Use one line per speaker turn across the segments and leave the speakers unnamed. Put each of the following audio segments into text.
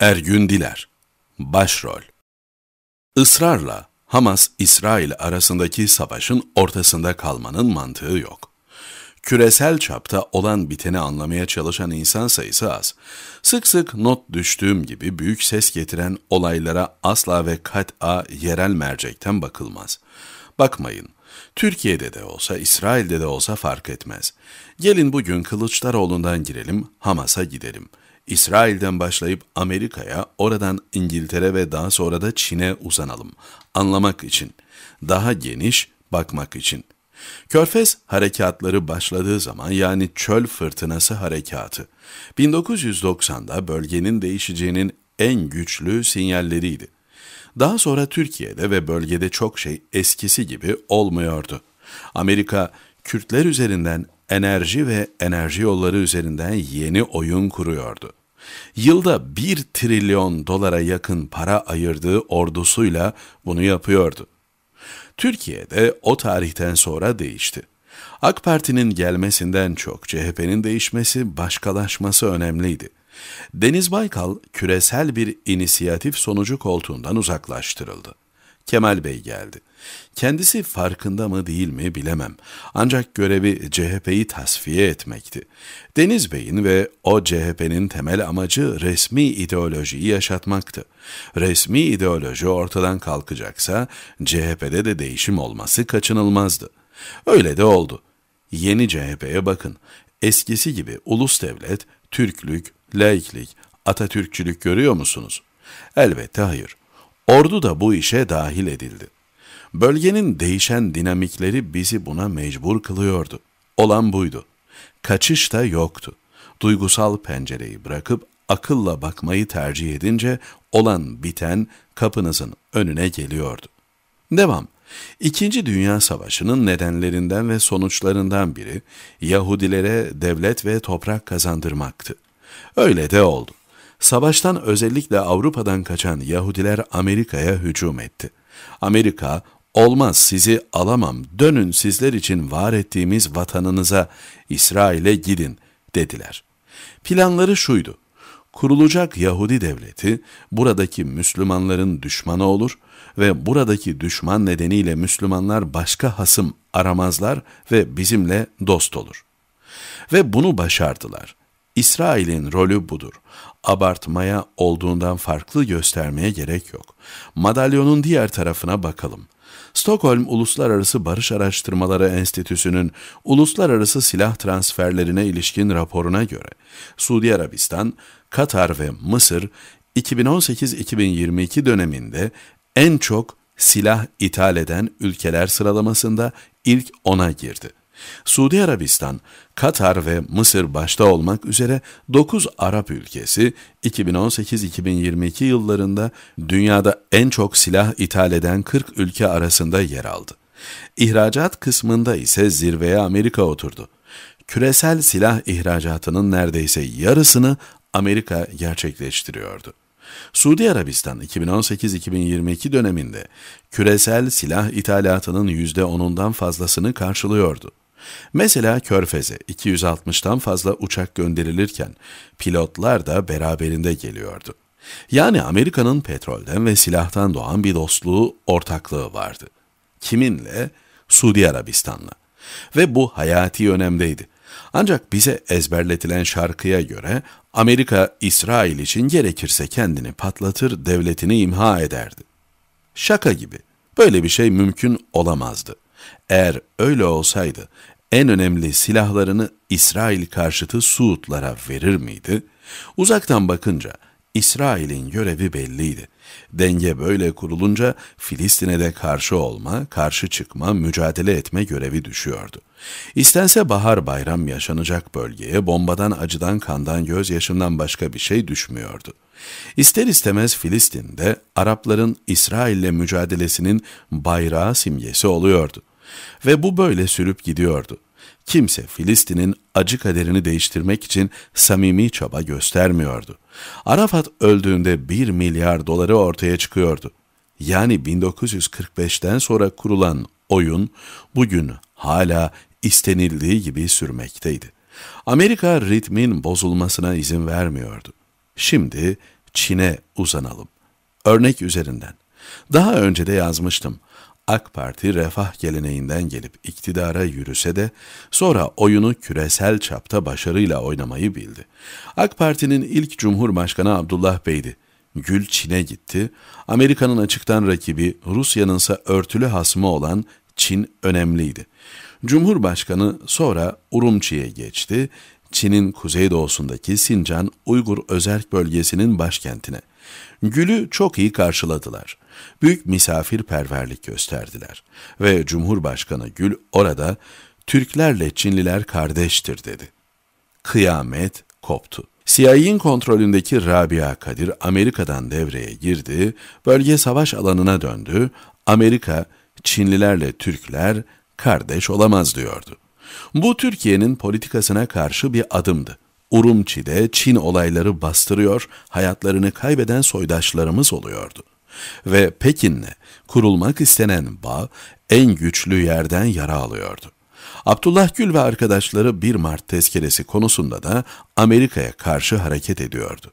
Ergün Diler Başrol Israrla Hamas-İsrail arasındaki savaşın ortasında kalmanın mantığı yok. Küresel çapta olan biteni anlamaya çalışan insan sayısı az. Sık sık not düştüğüm gibi büyük ses getiren olaylara asla ve kat'a yerel mercekten bakılmaz. Bakmayın, Türkiye'de de olsa, İsrail'de de olsa fark etmez. Gelin bugün Kılıçdaroğlu'ndan girelim, Hamas'a gidelim.'' İsrail'den başlayıp Amerika'ya, oradan İngiltere ve daha sonra da Çin'e uzanalım. Anlamak için, daha geniş bakmak için. Körfez harekatları başladığı zaman yani çöl fırtınası harekatı, 1990'da bölgenin değişeceğinin en güçlü sinyalleriydi. Daha sonra Türkiye'de ve bölgede çok şey eskisi gibi olmuyordu. Amerika, Kürtler üzerinden enerji ve enerji yolları üzerinden yeni oyun kuruyordu. Yılda 1 trilyon dolara yakın para ayırdığı ordusuyla bunu yapıyordu. Türkiye'de o tarihten sonra değişti. AK Parti'nin gelmesinden çok CHP'nin değişmesi, başkalaşması önemliydi. Deniz Baykal küresel bir inisiyatif sonucu koltuğundan uzaklaştırıldı. Kemal Bey geldi. Kendisi farkında mı değil mi bilemem. Ancak görevi CHP'yi tasfiye etmekti. Deniz Bey'in ve o CHP'nin temel amacı resmi ideolojiyi yaşatmaktı. Resmi ideoloji ortadan kalkacaksa CHP'de de değişim olması kaçınılmazdı. Öyle de oldu. Yeni CHP'ye bakın. Eskisi gibi ulus devlet, Türklük, laiklik, Atatürkçülük görüyor musunuz? Elbette hayır. Ordu da bu işe dahil edildi. Bölgenin değişen dinamikleri bizi buna mecbur kılıyordu. Olan buydu. Kaçış da yoktu. Duygusal pencereyi bırakıp akılla bakmayı tercih edince olan biten kapınızın önüne geliyordu. Devam. İkinci Dünya Savaşı'nın nedenlerinden ve sonuçlarından biri Yahudilere devlet ve toprak kazandırmaktı. Öyle de oldu. Savaştan özellikle Avrupa'dan kaçan Yahudiler Amerika'ya hücum etti. Amerika, olmaz sizi alamam, dönün sizler için var ettiğimiz vatanınıza, İsrail'e gidin dediler. Planları şuydu, kurulacak Yahudi devleti buradaki Müslümanların düşmanı olur ve buradaki düşman nedeniyle Müslümanlar başka hasım aramazlar ve bizimle dost olur. Ve bunu başardılar. İsrail'in rolü budur. Abartmaya olduğundan farklı göstermeye gerek yok. Madalyonun diğer tarafına bakalım. Stockholm Uluslararası Barış Araştırmaları Enstitüsü'nün uluslararası silah transferlerine ilişkin raporuna göre Suudi Arabistan, Katar ve Mısır 2018-2022 döneminde en çok silah ithal eden ülkeler sıralamasında ilk 10'a girdi. Suudi Arabistan, Katar ve Mısır başta olmak üzere 9 Arap ülkesi 2018-2022 yıllarında dünyada en çok silah ithal eden 40 ülke arasında yer aldı. İhracat kısmında ise zirveye Amerika oturdu. Küresel silah ihracatının neredeyse yarısını Amerika gerçekleştiriyordu. Suudi Arabistan 2018-2022 döneminde küresel silah ithalatının %10'undan fazlasını karşılıyordu. Mesela Körfez'e 260'tan fazla uçak gönderilirken pilotlar da beraberinde geliyordu. Yani Amerika'nın petrolden ve silahtan doğan bir dostluğu, ortaklığı vardı. Kiminle? Suudi Arabistan'la. Ve bu hayati önemdeydi. Ancak bize ezberletilen şarkıya göre Amerika İsrail için gerekirse kendini patlatır, devletini imha ederdi. Şaka gibi. Böyle bir şey mümkün olamazdı. Eğer öyle olsaydı en önemli silahlarını İsrail karşıtı Suudlara verir miydi? Uzaktan bakınca İsrail'in görevi belliydi. Denge böyle kurulunca Filistin'e de karşı olma, karşı çıkma, mücadele etme görevi düşüyordu. İstense bahar bayram yaşanacak bölgeye bombadan, acıdan, kandan, gözyaşından başka bir şey düşmüyordu. İster istemez Filistin'de Arapların İsrail'le mücadelesinin bayrağı simgesi oluyordu. Ve bu böyle sürüp gidiyordu. Kimse Filistin'in acı kaderini değiştirmek için samimi çaba göstermiyordu. Arafat öldüğünde 1 milyar doları ortaya çıkıyordu. Yani 1945'ten sonra kurulan oyun bugün hala istenildiği gibi sürmekteydi. Amerika ritmin bozulmasına izin vermiyordu. Şimdi Çin'e uzanalım. Örnek üzerinden. Daha önce de yazmıştım. AK Parti refah geleneğinden gelip iktidara yürüse de sonra oyunu küresel çapta başarıyla oynamayı bildi. AK Parti'nin ilk Cumhurbaşkanı Abdullah Bey'di. Gül Çin'e gitti. Amerika'nın açıktan rakibi, Rusya'nınsa örtülü hasmı olan Çin önemliydi. Cumhurbaşkanı sonra Urumçi'ye geçti. Çin'in kuzeydoğusundaki Sincan Uygur Özerk Bölgesi'nin başkentine. Gül'ü çok iyi karşıladılar. Büyük misafirperverlik gösterdiler. Ve Cumhurbaşkanı Gül orada Türklerle Çinliler kardeştir dedi. Kıyamet koptu. CIA'in kontrolündeki Rabia Kadir Amerika'dan devreye girdi, bölge savaş alanına döndü, Amerika, Çinlilerle Türkler kardeş olamaz diyordu. Bu Türkiye'nin politikasına karşı bir adımdı. Urumçi'de Çin olayları bastırıyor, hayatlarını kaybeden soydaşlarımız oluyordu. Ve Pekin'le kurulmak istenen bağ en güçlü yerden yara alıyordu. Abdullah Gül ve arkadaşları 1 Mart tezkeresi konusunda da Amerika'ya karşı hareket ediyordu.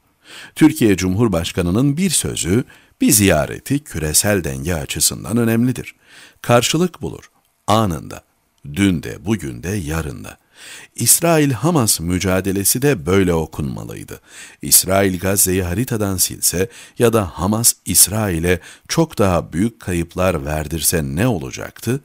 Türkiye Cumhurbaşkanı'nın bir sözü, bir ziyareti küresel denge açısından önemlidir. Karşılık bulur, anında, dün de, bugün de, yarın da. İsrail-Hamas mücadelesi de böyle okunmalıydı. İsrail Gazze'yi haritadan silse ya da Hamas İsrail'e çok daha büyük kayıplar verdirse ne olacaktı?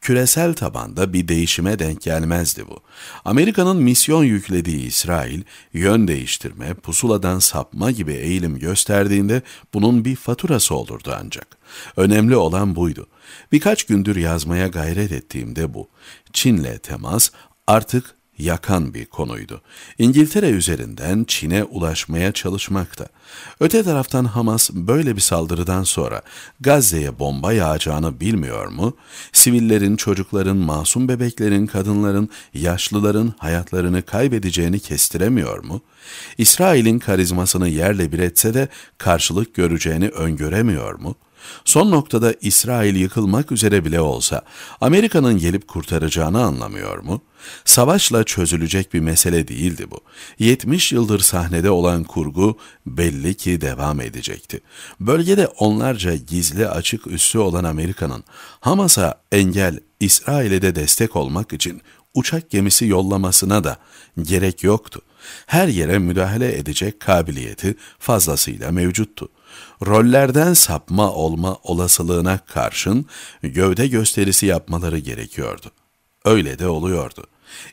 Küresel tabanda bir değişime denk gelmezdi bu. Amerika'nın misyon yüklediği İsrail, yön değiştirme, pusuladan sapma gibi eğilim gösterdiğinde bunun bir faturası olurdu ancak. Önemli olan buydu. Birkaç gündür yazmaya gayret ettiğimde bu. Çin'le temas, artık yakan bir konuydu. İngiltere üzerinden Çin'e ulaşmaya çalışmakta. Öte taraftan Hamas böyle bir saldırıdan sonra Gazze'ye bomba yağacağını bilmiyor mu? Sivillerin, çocukların, masum bebeklerin, kadınların, yaşlıların hayatlarını kaybedeceğini kestiremiyor mu? İsrail'in karizmasını yerle bir etse de karşılık göreceğini öngöremiyor mu? Son noktada İsrail yıkılmak üzere bile olsa Amerika'nın gelip kurtaracağını anlamıyor mu? Savaşla çözülecek bir mesele değildi bu. 70 yıldır sahnede olan kurgu belli ki devam edecekti. Bölgede onlarca gizli açık üssü olan Amerika'nın Hamas'a engel İsrail'e de destek olmak için uçak gemisi yollamasına da gerek yoktu. Her yere müdahale edecek kabiliyeti fazlasıyla mevcuttu rollerden sapma olma olasılığına karşın gövde gösterisi yapmaları gerekiyordu. Öyle de oluyordu.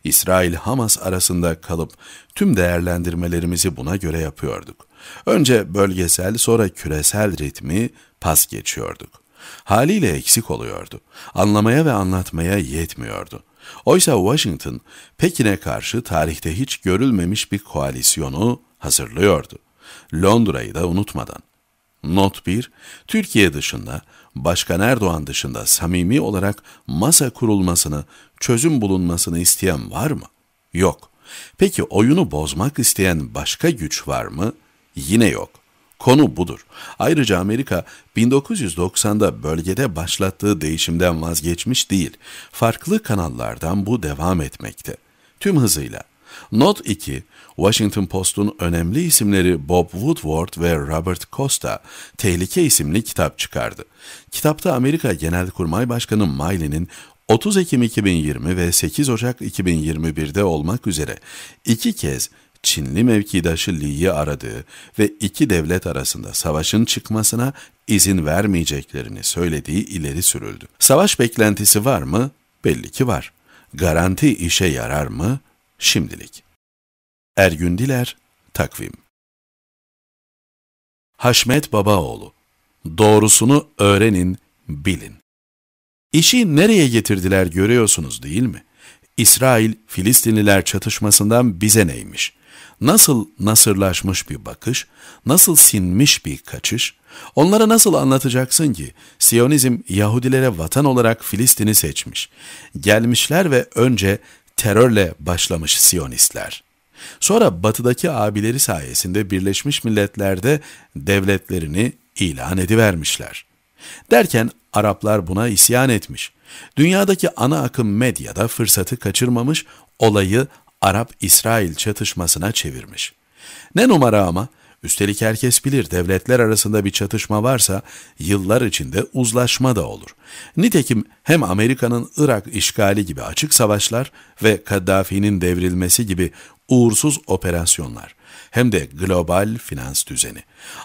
İsrail-Hamas arasında kalıp tüm değerlendirmelerimizi buna göre yapıyorduk. Önce bölgesel sonra küresel ritmi pas geçiyorduk. Haliyle eksik oluyordu. Anlamaya ve anlatmaya yetmiyordu. Oysa Washington, Pekin'e karşı tarihte hiç görülmemiş bir koalisyonu hazırlıyordu. Londra'yı da unutmadan. Not 1. Türkiye dışında, Başkan Erdoğan dışında samimi olarak masa kurulmasını, çözüm bulunmasını isteyen var mı? Yok. Peki oyunu bozmak isteyen başka güç var mı? Yine yok. Konu budur. Ayrıca Amerika 1990'da bölgede başlattığı değişimden vazgeçmiş değil. Farklı kanallardan bu devam etmekte. Tüm hızıyla Not 2, Washington Post'un önemli isimleri Bob Woodward ve Robert Costa, Tehlike isimli kitap çıkardı. Kitapta Amerika Genelkurmay Başkanı Miley'nin 30 Ekim 2020 ve 8 Ocak 2021'de olmak üzere iki kez Çinli mevkidaşı Li'yi aradığı ve iki devlet arasında savaşın çıkmasına izin vermeyeceklerini söylediği ileri sürüldü. Savaş beklentisi var mı? Belli ki var. Garanti işe yarar mı? şimdilik. Ergün Diler, Takvim Haşmet Babaoğlu Doğrusunu öğrenin, bilin. İşi nereye getirdiler görüyorsunuz değil mi? İsrail-Filistinliler çatışmasından bize neymiş? Nasıl nasırlaşmış bir bakış, nasıl sinmiş bir kaçış? Onlara nasıl anlatacaksın ki Siyonizm Yahudilere vatan olarak Filistin'i seçmiş? Gelmişler ve önce terörle başlamış Siyonistler. Sonra batıdaki abileri sayesinde Birleşmiş Milletler'de devletlerini ilan edivermişler. Derken Araplar buna isyan etmiş. Dünyadaki ana akım medyada fırsatı kaçırmamış, olayı Arap-İsrail çatışmasına çevirmiş. Ne numara ama Üstelik herkes bilir devletler arasında bir çatışma varsa yıllar içinde uzlaşma da olur. Nitekim hem Amerika'nın Irak işgali gibi açık savaşlar ve Kaddafi'nin devrilmesi gibi uğursuz operasyonlar hem de global finans düzeni.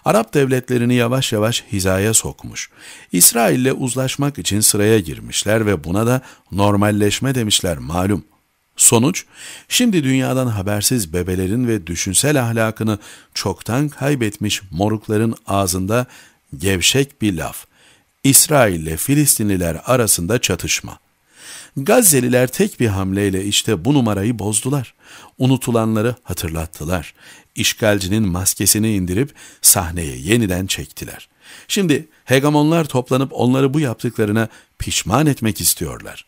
Arap devletlerini yavaş yavaş hizaya sokmuş. İsrail'le uzlaşmak için sıraya girmişler ve buna da normalleşme demişler malum. Sonuç, şimdi dünyadan habersiz bebelerin ve düşünsel ahlakını çoktan kaybetmiş morukların ağzında gevşek bir laf. İsrail ile Filistinliler arasında çatışma. Gazze'liler tek bir hamleyle işte bu numarayı bozdular. Unutulanları hatırlattılar. İşgalcinin maskesini indirip sahneye yeniden çektiler. Şimdi hegemonlar toplanıp onları bu yaptıklarına pişman etmek istiyorlar.''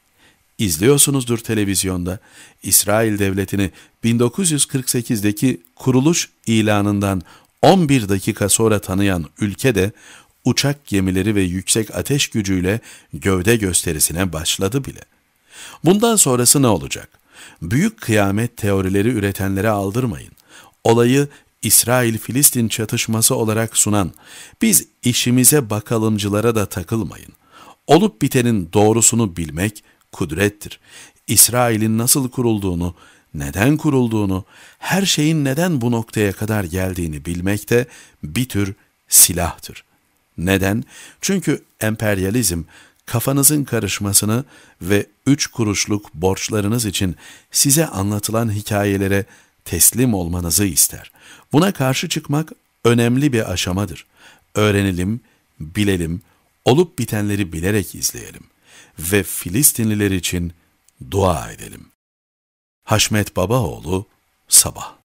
İzliyorsunuzdur televizyonda. İsrail Devleti'ni 1948'deki kuruluş ilanından 11 dakika sonra tanıyan ülkede uçak gemileri ve yüksek ateş gücüyle gövde gösterisine başladı bile. Bundan sonrası ne olacak? Büyük kıyamet teorileri üretenlere aldırmayın. Olayı İsrail-Filistin çatışması olarak sunan, biz işimize bakalımcılara da takılmayın. Olup bitenin doğrusunu bilmek kudrettir. İsrail'in nasıl kurulduğunu, neden kurulduğunu, her şeyin neden bu noktaya kadar geldiğini bilmek de bir tür silahtır. Neden? Çünkü emperyalizm kafanızın karışmasını ve üç kuruşluk borçlarınız için size anlatılan hikayelere teslim olmanızı ister. Buna karşı çıkmak önemli bir aşamadır. Öğrenelim, bilelim, olup bitenleri bilerek izleyelim.'' ve Filistinliler için dua edelim. Haşmet Babaoğlu Sabah